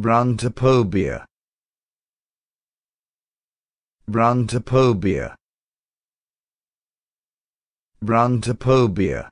Brontopobia. Brontopobia. Brontopobia.